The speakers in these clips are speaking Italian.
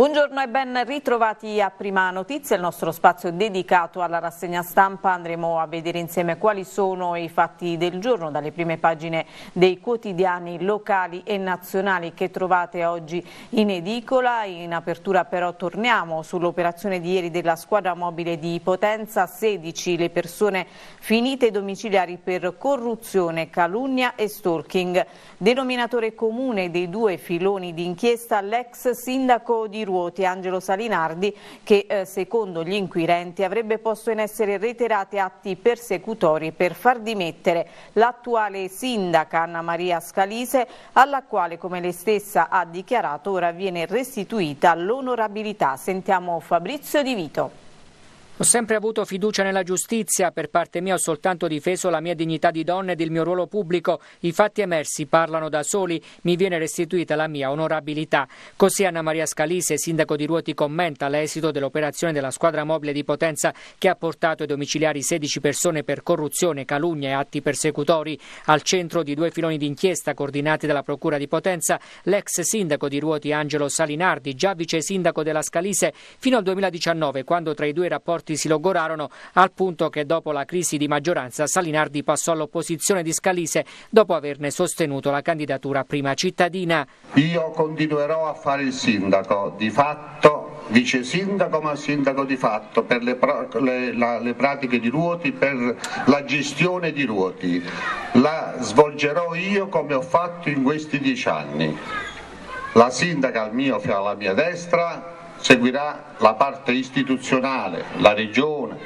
Buongiorno e ben ritrovati a Prima Notizia, il nostro spazio dedicato alla rassegna stampa. Andremo a vedere insieme quali sono i fatti del giorno dalle prime pagine dei quotidiani locali e nazionali che trovate oggi in edicola. In apertura però torniamo sull'operazione di ieri della squadra mobile di Potenza, 16 le persone finite domiciliari per corruzione, calunnia e stalking. Denominatore comune dei due filoni di inchiesta l'ex sindaco di Roma ruoti Angelo Salinardi che eh, secondo gli inquirenti avrebbe posto in essere reiterati atti persecutori per far dimettere l'attuale sindaca Anna Maria Scalise alla quale come lei stessa ha dichiarato ora viene restituita l'onorabilità. Sentiamo Fabrizio Di Vito. Ho sempre avuto fiducia nella giustizia, per parte mia ho soltanto difeso la mia dignità di donna ed il mio ruolo pubblico, i fatti emersi parlano da soli, mi viene restituita la mia onorabilità. Così Anna Maria Scalise, sindaco di Ruoti, commenta l'esito dell'operazione della squadra mobile di Potenza che ha portato ai domiciliari 16 persone per corruzione, calunnia e atti persecutori. Al centro di due filoni d'inchiesta coordinati dalla Procura di Potenza, l'ex sindaco di Ruoti Angelo Salinardi, già vice sindaco della Scalise, fino al 2019 quando tra i due rapporti rapporti si logorarono al punto che dopo la crisi di maggioranza Salinardi passò all'opposizione di Scalise dopo averne sostenuto la candidatura prima cittadina. Io continuerò a fare il sindaco, di fatto vice sindaco ma sindaco di fatto per le, le, la, le pratiche di ruoti, per la gestione di ruoti. La svolgerò io come ho fatto in questi dieci anni. La sindaca al mio, alla mia destra, seguirà la parte istituzionale, la regione,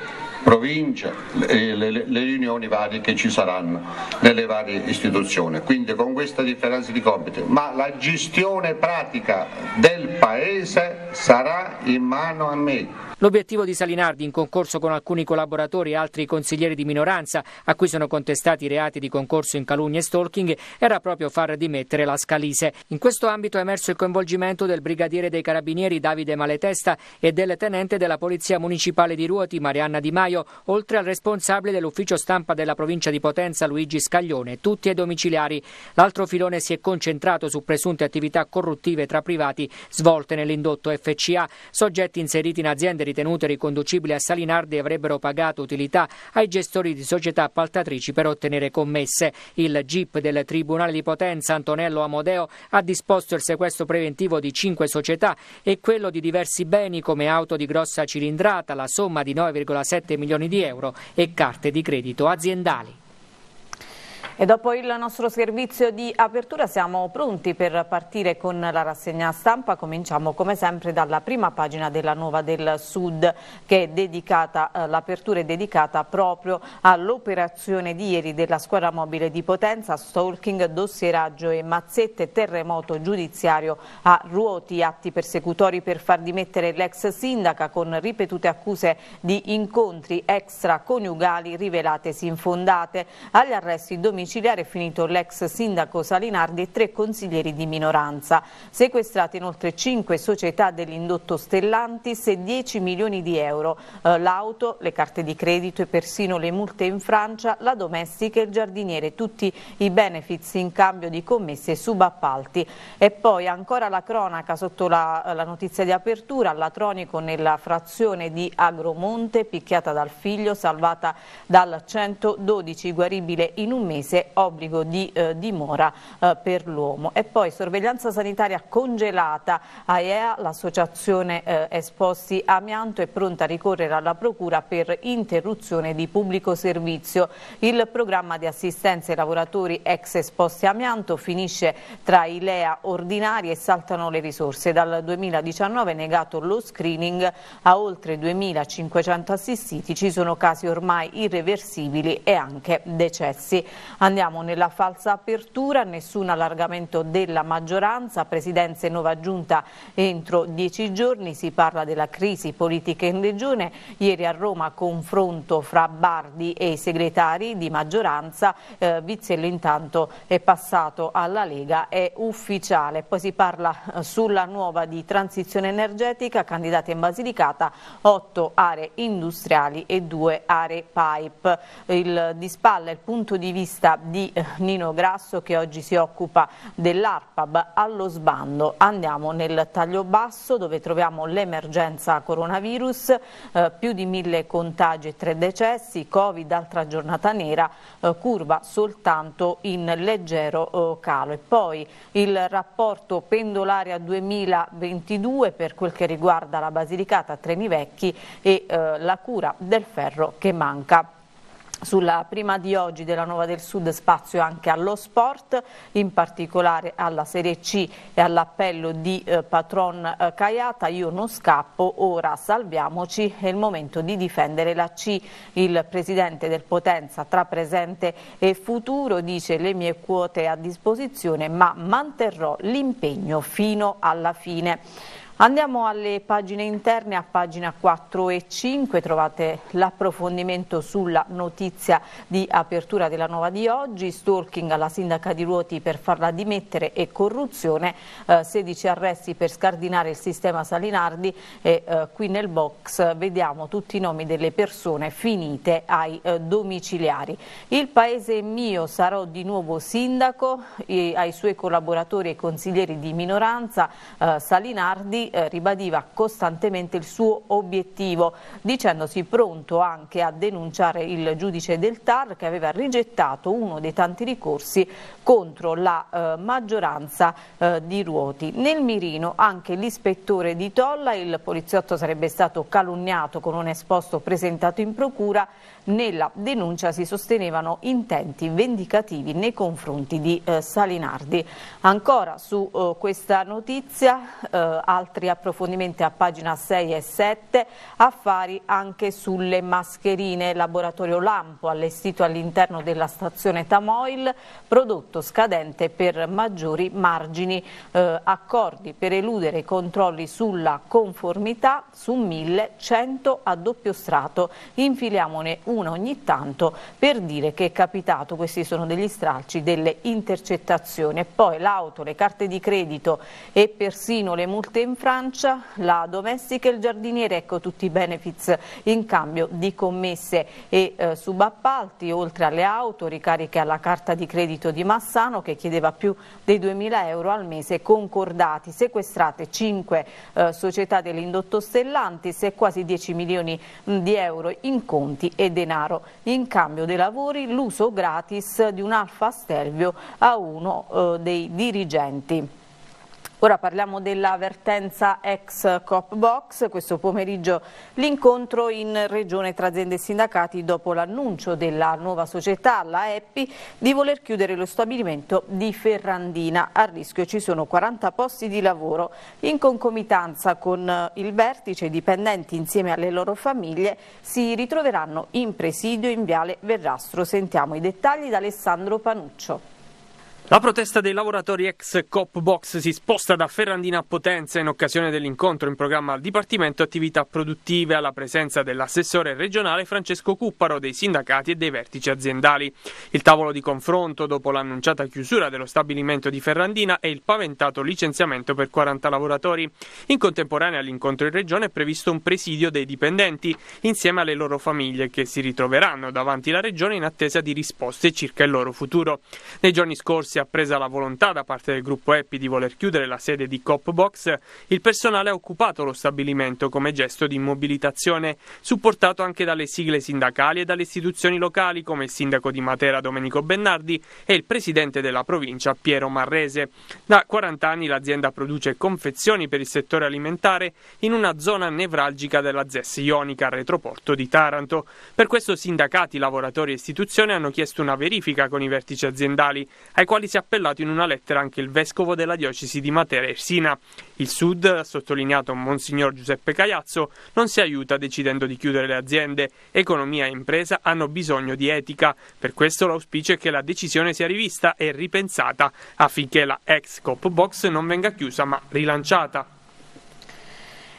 provincia, le, le, le, riunioni varie che ci saranno nelle varie istituzioni, quindi con questa differenza di compiti, ma la gestione pratica del Paese sarà in mano a me, L'obiettivo di Salinardi, in concorso con alcuni collaboratori e altri consiglieri di minoranza, a cui sono contestati i reati di concorso in calunnia e stalking, era proprio far dimettere la Scalise. In questo ambito è emerso il coinvolgimento del brigadiere dei carabinieri Davide Maletesta e del tenente della Polizia Municipale di Ruoti Marianna Di Maio, oltre al responsabile dell'ufficio stampa della provincia di Potenza Luigi Scaglione, tutti ai domiciliari. L'altro filone si è concentrato su presunte attività corruttive tra privati svolte nell'indotto FCA, soggetti inseriti in aziende ritenute riconducibili a Salinardi avrebbero pagato utilità ai gestori di società appaltatrici per ottenere commesse. Il GIP del Tribunale di Potenza Antonello Amodeo ha disposto il sequestro preventivo di cinque società e quello di diversi beni come auto di grossa cilindrata, la somma di 9,7 milioni di euro e carte di credito aziendali. E dopo il nostro servizio di apertura siamo pronti per partire con la rassegna stampa. Cominciamo come sempre dalla prima pagina della Nuova del Sud che è dedicata, eh, l'apertura è dedicata proprio all'operazione di ieri della squadra mobile di Potenza, stalking, dossieraggio e mazzette, terremoto giudiziario a ruoti, atti persecutori per far dimettere l'ex sindaca con ripetute accuse di incontri extraconiugali rivelatesi infondate agli arresti domiciliari domiciliare è finito l'ex sindaco Salinardi e tre consiglieri di minoranza. Sequestrate inoltre cinque società dell'indotto Stellantis e 10 milioni di euro, eh, l'auto, le carte di credito e persino le multe in Francia, la domestica e il giardiniere, tutti i benefits in cambio di commesse e subappalti. E poi ancora la cronaca sotto la, la notizia di apertura, all'Atronico nella frazione di Agromonte, picchiata dal figlio, salvata dal 112, guaribile in un mese mese obbligo di eh, dimora eh, per l'uomo. E poi sorveglianza sanitaria congelata, AEA, l'associazione eh, Esposti Amianto è pronta a ricorrere alla Procura per interruzione di pubblico servizio. Il programma di assistenza ai lavoratori ex esposti amianto finisce tra i LEA ordinari e saltano le risorse. Dal 2019 è negato lo screening a oltre 2.500 assistiti, ci sono casi ormai irreversibili e anche decessi. Andiamo nella falsa apertura, nessun allargamento della maggioranza, presidenze nuova giunta entro dieci giorni, si parla della crisi politica in regione, ieri a Roma confronto fra Bardi e i segretari di maggioranza, eh, Vizzello intanto è passato alla Lega, è ufficiale, poi si parla eh, sulla nuova di transizione energetica, candidata in Basilicata, otto aree industriali e due aree pipe, il, di spalla il punto di vista di eh, Nino Grasso che oggi si occupa dell'ARPAB allo sbando. Andiamo nel taglio basso dove troviamo l'emergenza coronavirus, eh, più di mille contagi e tre decessi, Covid altra giornata nera, eh, curva soltanto in leggero eh, calo. E poi il rapporto pendolare a 2022 per quel che riguarda la Basilicata, Treni Vecchi e eh, la cura del ferro che manca sulla prima di oggi della Nuova del Sud spazio anche allo sport, in particolare alla Serie C e all'appello di eh, patron eh, Caiata, io non scappo, ora salviamoci, è il momento di difendere la C. Il presidente del Potenza tra presente e futuro dice le mie quote a disposizione ma manterrò l'impegno fino alla fine. Andiamo alle pagine interne, a pagina 4 e 5 trovate l'approfondimento sulla notizia di apertura della nuova di oggi, stalking alla sindaca di Ruoti per farla dimettere e corruzione, eh, 16 arresti per scardinare il sistema Salinardi e eh, qui nel box vediamo tutti i nomi delle persone finite ai eh, domiciliari. Il paese mio, sarò di nuovo sindaco, e ai suoi collaboratori e consiglieri di minoranza eh, Salinardi eh, ribadiva costantemente il suo obiettivo, dicendosi pronto anche a denunciare il giudice del TAR che aveva rigettato uno dei tanti ricorsi contro la eh, maggioranza eh, di Ruoti. Nel mirino anche l'ispettore di Tolla, il poliziotto sarebbe stato calunniato con un esposto presentato in procura, nella denuncia si sostenevano intenti vendicativi nei confronti di eh, Salinardi. Ancora su eh, questa notizia, eh, altre altri approfondimenti a pagina 6 e 7, affari anche sulle mascherine, laboratorio Lampo allestito all'interno della stazione Tamoil, prodotto scadente per maggiori margini, eh, accordi per eludere i controlli sulla conformità su 1100 a doppio strato, infiliamone una ogni tanto per dire che è capitato, questi sono degli stralci delle intercettazioni poi l'auto, le carte di credito e persino le multe in Francia, la domestica e il giardiniere, ecco tutti i benefits in cambio di commesse e eh, subappalti, oltre alle auto, ricariche alla carta di credito di Massano che chiedeva più dei 2.000 euro al mese concordati, sequestrate 5 eh, società dell'indotto Stellantis e quasi 10 milioni di euro in conti e denaro. In cambio dei lavori l'uso gratis di un Alfa Stelvio a uno eh, dei dirigenti. Ora parliamo dell'avvertenza ex Cop Box, questo pomeriggio l'incontro in regione tra aziende e sindacati dopo l'annuncio della nuova società, la EPPI, di voler chiudere lo stabilimento di Ferrandina. A rischio ci sono 40 posti di lavoro. In concomitanza con eh, il vertice, i dipendenti insieme alle loro famiglie si ritroveranno in presidio in Viale Verrastro. Sentiamo i dettagli da Alessandro Panuccio. La protesta dei lavoratori ex Cop Box si sposta da Ferrandina a Potenza in occasione dell'incontro in programma al Dipartimento Attività Produttive alla presenza dell'assessore regionale Francesco Cupparo, dei sindacati e dei vertici aziendali. Il tavolo di confronto dopo l'annunciata chiusura dello stabilimento di Ferrandina e il paventato licenziamento per 40 lavoratori. In contemporanea all'incontro in regione è previsto un presidio dei dipendenti insieme alle loro famiglie che si ritroveranno davanti la regione in attesa di risposte circa il loro futuro. Nei giorni scorsi si è appresa la volontà da parte del gruppo EPI di voler chiudere la sede di Cop il personale ha occupato lo stabilimento come gesto di mobilitazione, supportato anche dalle sigle sindacali e dalle istituzioni locali come il sindaco di Matera Domenico Bennardi e il presidente della provincia Piero Marrese. Da 40 anni l'azienda produce confezioni per il settore alimentare in una zona nevralgica della ZES Ionica, retroporto di Taranto. Per questo sindacati, lavoratori e istituzioni hanno chiesto una verifica con i vertici aziendali, ai quali quali si è appellato in una lettera anche il vescovo della diocesi di Matera Ersina. Il Sud, ha sottolineato Monsignor Giuseppe Cagliazzo, non si aiuta decidendo di chiudere le aziende. Economia e impresa hanno bisogno di etica. Per questo l'auspicio è che la decisione sia rivista e ripensata affinché la ex Cop Box non venga chiusa ma rilanciata.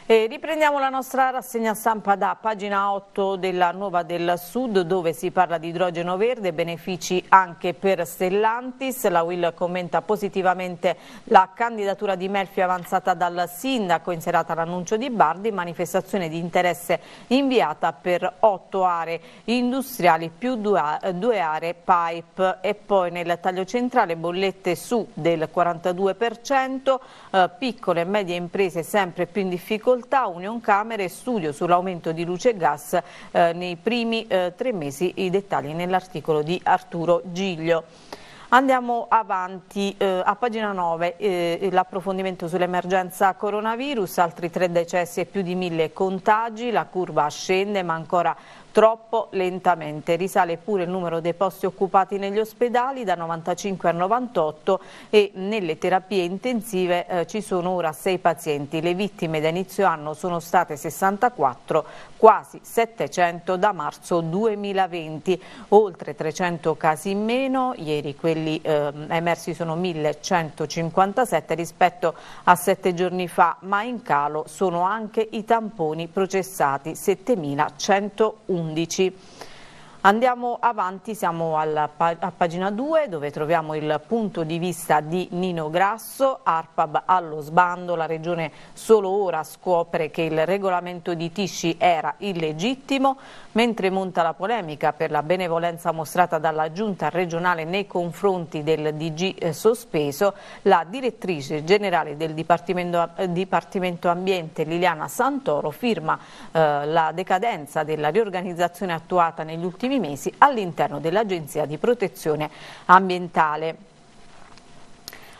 E riprendiamo la nostra rassegna stampa da pagina 8 della Nuova del Sud dove si parla di idrogeno verde, benefici anche per Stellantis. La Will commenta positivamente la candidatura di Melfi avanzata dal sindaco in serata all'annuncio di Bardi, manifestazione di interesse inviata per otto aree industriali più due aree pipe e poi nel taglio centrale bollette su del 42%, eh, piccole e medie imprese sempre più in difficoltà Union Camere studio sull'aumento di luce e gas eh, nei primi eh, tre mesi, i dettagli nell'articolo di Arturo Giglio. Andiamo avanti eh, a pagina 9, eh, l'approfondimento sull'emergenza coronavirus, altri tre decessi e più di mille contagi, la curva scende ma ancora troppo lentamente. Risale pure il numero dei posti occupati negli ospedali da 95 a 98 e nelle terapie intensive eh, ci sono ora 6 pazienti. Le vittime da inizio anno sono state 64, quasi 700 da marzo 2020, oltre 300 casi in meno, ieri quelli eh, emersi sono 1157 rispetto a 7 giorni fa, ma in calo sono anche i tamponi processati 7101. 2011. Andiamo avanti, siamo alla, a pagina 2 dove troviamo il punto di vista di Nino Grasso, ARPAB allo sbando, la regione solo ora scopre che il regolamento di Tisci era illegittimo, mentre monta la polemica per la benevolenza mostrata dalla giunta regionale nei confronti del DG eh, sospeso, la direttrice generale del Dipartimento, eh, Dipartimento Ambiente Liliana Santoro firma eh, la decadenza della riorganizzazione attuata negli ultimi mesi all'interno dell'Agenzia di Protezione Ambientale.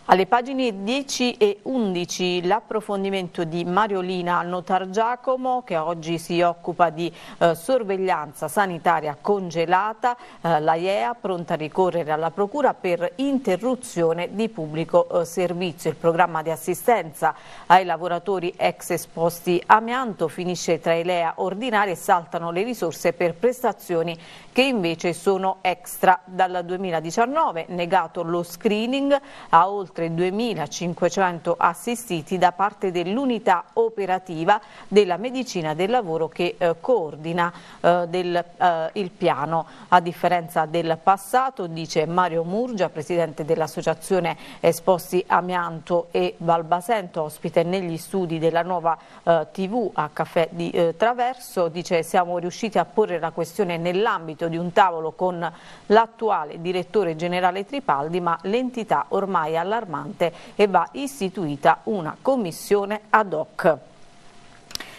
Alle pagine 10 e 11 l'approfondimento di Mariolina Notar Giacomo che oggi si occupa di eh, sorveglianza sanitaria congelata, eh, l'AIEA pronta a ricorrere alla Procura per interruzione di pubblico eh, servizio. Il programma di assistenza ai lavoratori ex esposti amianto finisce tra i LEA ordinari e saltano le risorse per prestazioni che invece sono extra. Dal 2019 negato lo screening a oltre oltre 2.500 assistiti da parte dell'unità operativa della medicina del lavoro che eh, coordina eh, del, eh, il piano. A differenza del passato, dice Mario Murgia, presidente dell'associazione Esposti Amianto e Balbasento, ospite negli studi della nuova eh, TV a Caffè di eh, Traverso, dice siamo riusciti a porre la questione nell'ambito di un tavolo con l'attuale direttore generale Tripaldi, ma l'entità ormai allarmata allarmante e va istituita una commissione ad hoc.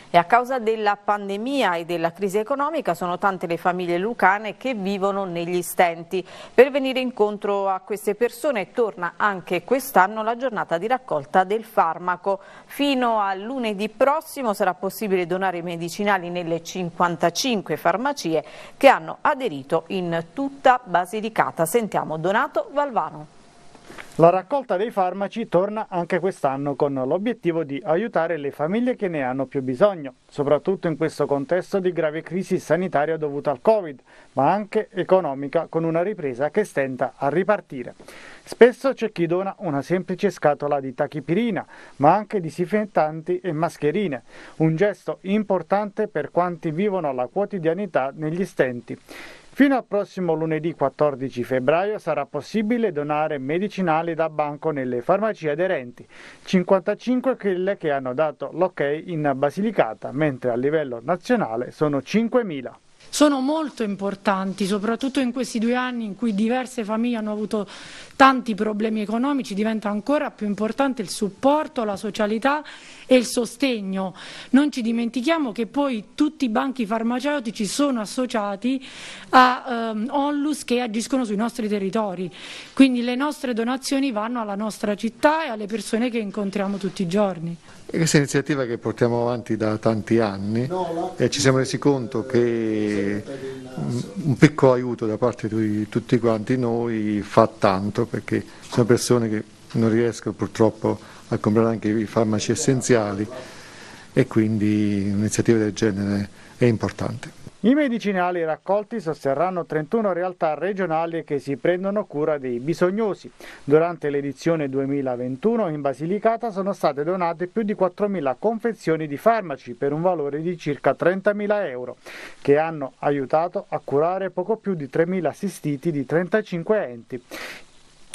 E a causa della pandemia e della crisi economica sono tante le famiglie lucane che vivono negli stenti. Per venire incontro a queste persone torna anche quest'anno la giornata di raccolta del farmaco. Fino a lunedì prossimo sarà possibile donare i medicinali nelle 55 farmacie che hanno aderito in tutta Basilicata. Sentiamo Donato Valvano. La raccolta dei farmaci torna anche quest'anno con l'obiettivo di aiutare le famiglie che ne hanno più bisogno, soprattutto in questo contesto di grave crisi sanitaria dovuta al Covid, ma anche economica con una ripresa che stenta a ripartire. Spesso c'è chi dona una semplice scatola di tachipirina, ma anche disinfettanti e mascherine, un gesto importante per quanti vivono la quotidianità negli stenti. Fino al prossimo lunedì 14 febbraio sarà possibile donare medicinali da banco nelle farmacie aderenti, 55 quelle che hanno dato l'ok in Basilicata, mentre a livello nazionale sono 5.000 sono molto importanti, soprattutto in questi due anni in cui diverse famiglie hanno avuto tanti problemi economici, diventa ancora più importante il supporto, la socialità e il sostegno. Non ci dimentichiamo che poi tutti i banchi farmaceutici sono associati a ehm, onlus che agiscono sui nostri territori, quindi le nostre donazioni vanno alla nostra città e alle persone che incontriamo tutti i giorni. E questa è che portiamo avanti da tanti anni e ci siamo resi conto che un piccolo aiuto da parte di tutti quanti noi fa tanto perché sono persone che non riescono purtroppo a comprare anche i farmaci essenziali e quindi un'iniziativa del genere è importante. I medicinali raccolti sosterranno 31 realtà regionali che si prendono cura dei bisognosi. Durante l'edizione 2021 in Basilicata sono state donate più di 4.000 confezioni di farmaci per un valore di circa 30.000 euro, che hanno aiutato a curare poco più di 3.000 assistiti di 35 enti.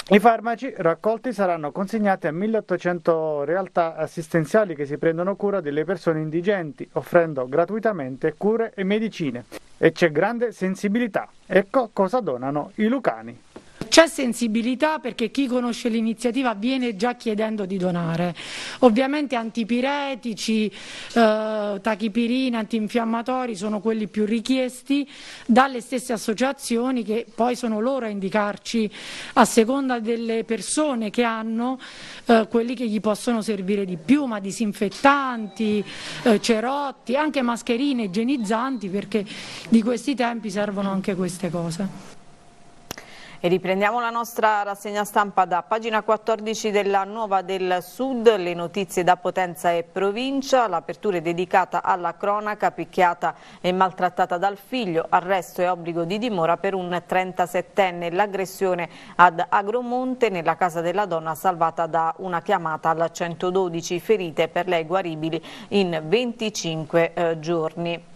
I farmaci raccolti saranno consegnati a 1800 realtà assistenziali che si prendono cura delle persone indigenti, offrendo gratuitamente cure e medicine. E c'è grande sensibilità. Ecco cosa donano i lucani. C'è sensibilità perché chi conosce l'iniziativa viene già chiedendo di donare. Ovviamente antipiretici, eh, tachipirina, antinfiammatori sono quelli più richiesti dalle stesse associazioni che poi sono loro a indicarci a seconda delle persone che hanno eh, quelli che gli possono servire di più, ma disinfettanti, eh, cerotti, anche mascherine igienizzanti perché di questi tempi servono anche queste cose. E riprendiamo la nostra rassegna stampa da pagina 14 della Nuova del Sud, le notizie da Potenza e provincia, l'apertura è dedicata alla cronaca picchiata e maltrattata dal figlio, arresto e obbligo di dimora per un 37enne, l'aggressione ad Agromonte nella casa della donna salvata da una chiamata alla 112, ferite per lei guaribili in 25 eh, giorni.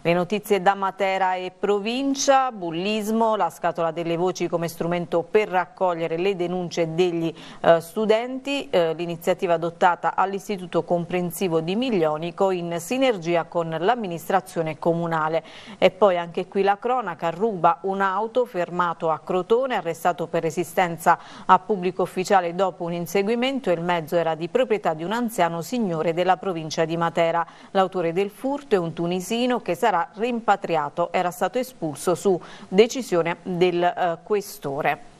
Le notizie da Matera e provincia, bullismo, la scatola delle voci come strumento per raccogliere le denunce degli eh, studenti, eh, l'iniziativa adottata all'Istituto Comprensivo di Miglionico in sinergia con l'amministrazione comunale. E poi anche qui la cronaca ruba un'auto fermato a Crotone, arrestato per resistenza a pubblico ufficiale dopo un inseguimento, il mezzo era di proprietà di un anziano signore della provincia di Matera. L'autore del furto è un tunisino che sarà sarà rimpatriato, era stato espulso su decisione del eh, questore.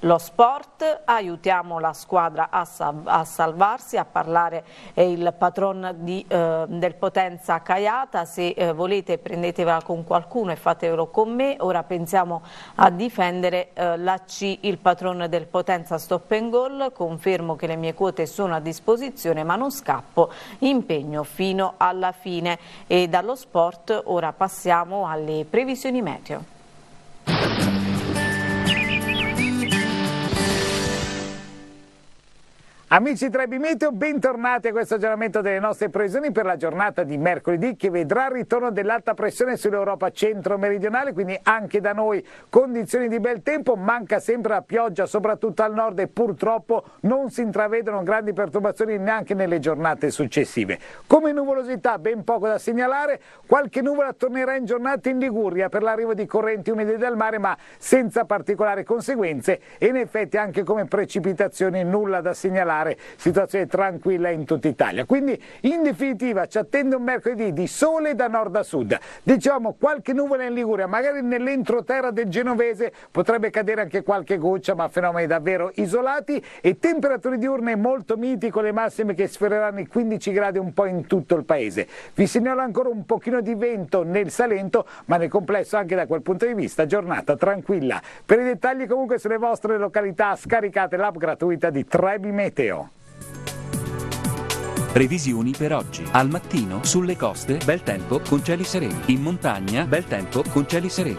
Lo sport, aiutiamo la squadra a, a salvarsi, a parlare è il patron di, eh, del Potenza Caiata, se eh, volete prendetevela con qualcuno e fatevelo con me, ora pensiamo a difendere eh, la C, il patron del Potenza Stop and Goal, confermo che le mie quote sono a disposizione ma non scappo, impegno fino alla fine e dallo sport ora passiamo alle previsioni meteo. Amici 3B Meteo, bentornati a questo aggiornamento delle nostre previsioni per la giornata di mercoledì che vedrà il ritorno dell'alta pressione sull'Europa centro-meridionale, quindi anche da noi condizioni di bel tempo, manca sempre la pioggia soprattutto al nord e purtroppo non si intravedono grandi perturbazioni neanche nelle giornate successive. Come nuvolosità ben poco da segnalare, qualche nuvola tornerà in giornata in Liguria per l'arrivo di correnti umide dal mare ma senza particolari conseguenze e in effetti anche come precipitazioni nulla da segnalare creare situazione tranquilla in tutta Italia. Quindi in definitiva ci attende un mercoledì di sole da nord a sud, diciamo qualche nuvola in Liguria, magari nell'entroterra del genovese potrebbe cadere anche qualche goccia, ma fenomeni davvero isolati e temperature diurne molto miti con le massime che sfereranno i 15 gradi un po' in tutto il paese. Vi segnalo ancora un pochino di vento nel Salento, ma nel complesso anche da quel punto di vista giornata tranquilla. Per i dettagli comunque sulle vostre località scaricate l'app gratuita di Trebimete meteo. Previsioni per oggi. Al mattino, sulle coste, bel tempo, con cieli sereni. In montagna, bel tempo, con cieli sereni.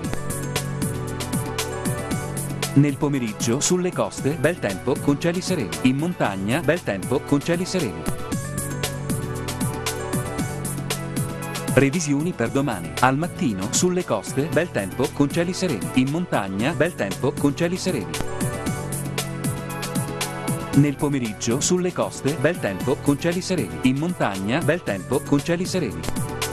Nel pomeriggio, sulle coste, bel tempo, con cieli sereni. In montagna, bel tempo, con cieli sereni. Previsioni per domani. Al mattino, sulle coste, bel tempo, con cieli sereni. In montagna, bel tempo, con cieli sereni. Nel pomeriggio sulle coste, bel tempo con cieli sereni. In montagna, bel tempo con cieli sereni.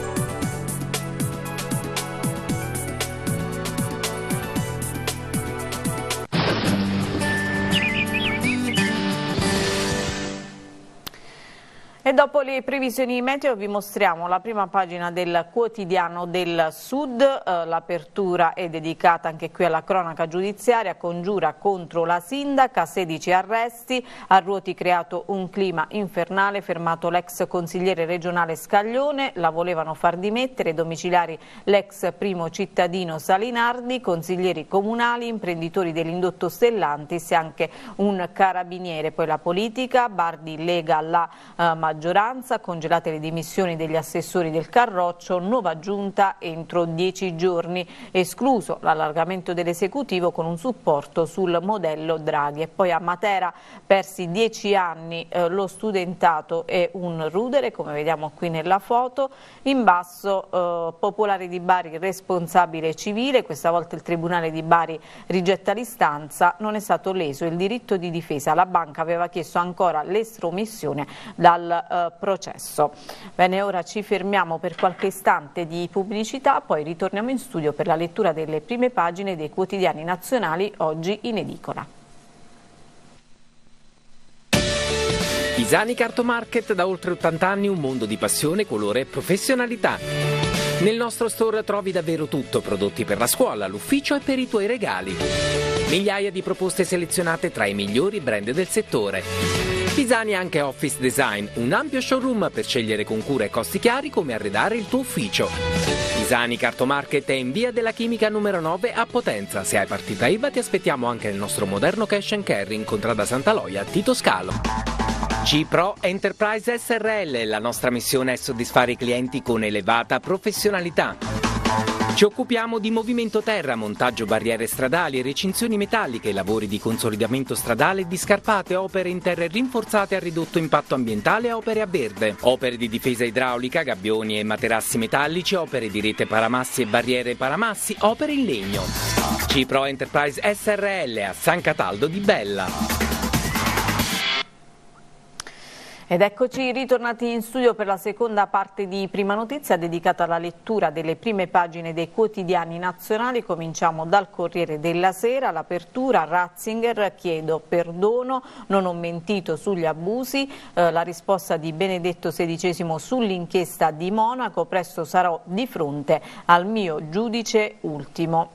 dopo le previsioni meteo vi mostriamo la prima pagina del quotidiano del Sud, eh, l'apertura è dedicata anche qui alla cronaca giudiziaria, congiura contro la sindaca, 16 arresti, a Ruoti creato un clima infernale, fermato l'ex consigliere regionale Scaglione, la volevano far dimettere, domiciliari l'ex primo cittadino Salinardi, consiglieri comunali, imprenditori dell'indotto Stellantis e anche un carabiniere, poi la politica, Bardi lega la eh, maggior maggioranza, congelate le dimissioni degli assessori del Carroccio, nuova giunta entro dieci giorni, escluso l'allargamento dell'esecutivo con un supporto sul modello Draghi. E poi a Matera persi dieci anni eh, lo studentato è un rudere, come vediamo qui nella foto. In basso eh, Popolare di Bari responsabile civile, questa volta il Tribunale di Bari rigetta l'istanza, non è stato leso il diritto di difesa. La banca aveva chiesto ancora l'estromissione dal eh, eh, processo. Bene, ora ci fermiamo per qualche istante di pubblicità, poi ritorniamo in studio per la lettura delle prime pagine dei quotidiani nazionali oggi in edicola. Pisani Market, da oltre 80 anni un mondo di passione, colore e professionalità. Nel nostro store trovi davvero tutto, prodotti per la scuola, l'ufficio e per i tuoi regali. Migliaia di proposte selezionate tra i migliori brand del settore. Pisani ha anche Office Design, un ampio showroom per scegliere con cura e costi chiari come arredare il tuo ufficio. Pisani Cartomarket è in via della Chimica numero 9 a Potenza. Se hai partita IVA ti aspettiamo anche nel nostro moderno cash and carry in contrada Sant'Aloia a Tito Scalo. Cipro Enterprise SRL, la nostra missione è soddisfare i clienti con elevata professionalità. Ci occupiamo di movimento terra, montaggio barriere stradali, recinzioni metalliche, lavori di consolidamento stradale di scarpate, opere in terre rinforzate a ridotto impatto ambientale e opere a verde, opere di difesa idraulica, gabbioni e materassi metallici, opere di rete paramassi e barriere paramassi, opere in legno. Cipro Enterprise SRL a San Cataldo di Bella. Ed eccoci ritornati in studio per la seconda parte di Prima Notizia dedicata alla lettura delle prime pagine dei quotidiani nazionali. Cominciamo dal Corriere della Sera, l'apertura Ratzinger chiedo perdono, non ho mentito sugli abusi, eh, la risposta di Benedetto XVI sull'inchiesta di Monaco, presto sarò di fronte al mio giudice ultimo.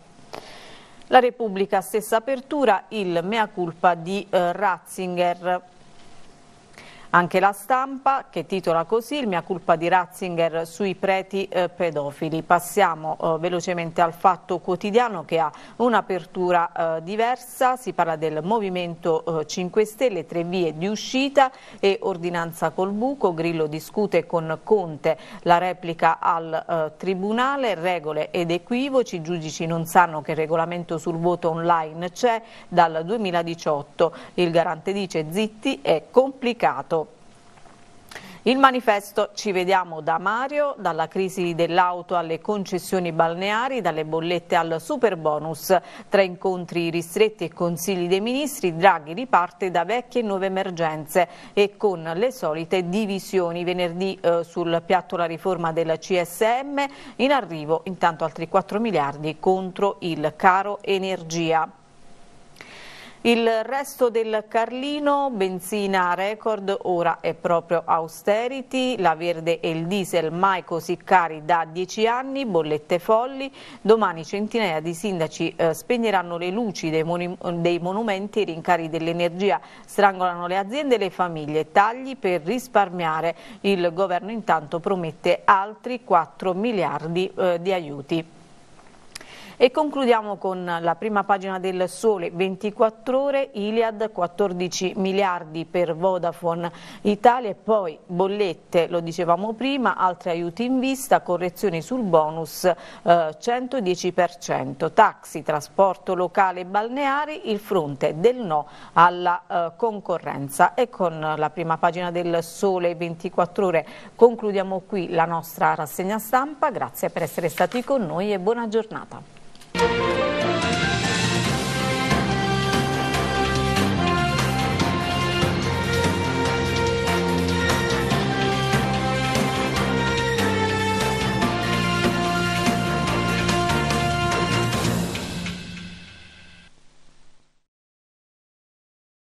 La Repubblica stessa apertura, il mea culpa di eh, Ratzinger. Anche la stampa che titola così il mia colpa di Ratzinger sui preti eh, pedofili. Passiamo eh, velocemente al fatto quotidiano che ha un'apertura eh, diversa, si parla del Movimento 5 eh, Stelle, tre vie di uscita e ordinanza col buco, Grillo discute con Conte la replica al eh, Tribunale, regole ed equivoci, i giudici non sanno che il regolamento sul voto online c'è dal 2018, il garante dice zitti è complicato. Il manifesto Ci vediamo da Mario, dalla crisi dell'auto alle concessioni balneari, dalle bollette al super bonus. Tra incontri ristretti e consigli dei ministri, Draghi riparte da vecchie e nuove emergenze e con le solite divisioni. Venerdì eh, sul piatto la riforma della CSM, in arrivo intanto altri 4 miliardi contro il caro energia. Il resto del Carlino, benzina record, ora è proprio austerity, la Verde e il diesel mai così cari da dieci anni, bollette folli, domani centinaia di sindaci eh, spegneranno le luci dei, dei monumenti, i rincari dell'energia strangolano le aziende e le famiglie, tagli per risparmiare, il governo intanto promette altri 4 miliardi eh, di aiuti. E concludiamo con la prima pagina del Sole, 24 ore, Iliad 14 miliardi per Vodafone Italia e poi bollette, lo dicevamo prima, altri aiuti in vista, correzioni sul bonus eh, 110%, taxi, trasporto locale e balneare, il fronte del no alla eh, concorrenza. E con la prima pagina del Sole 24 ore concludiamo qui la nostra rassegna stampa, grazie per essere stati con noi e buona giornata.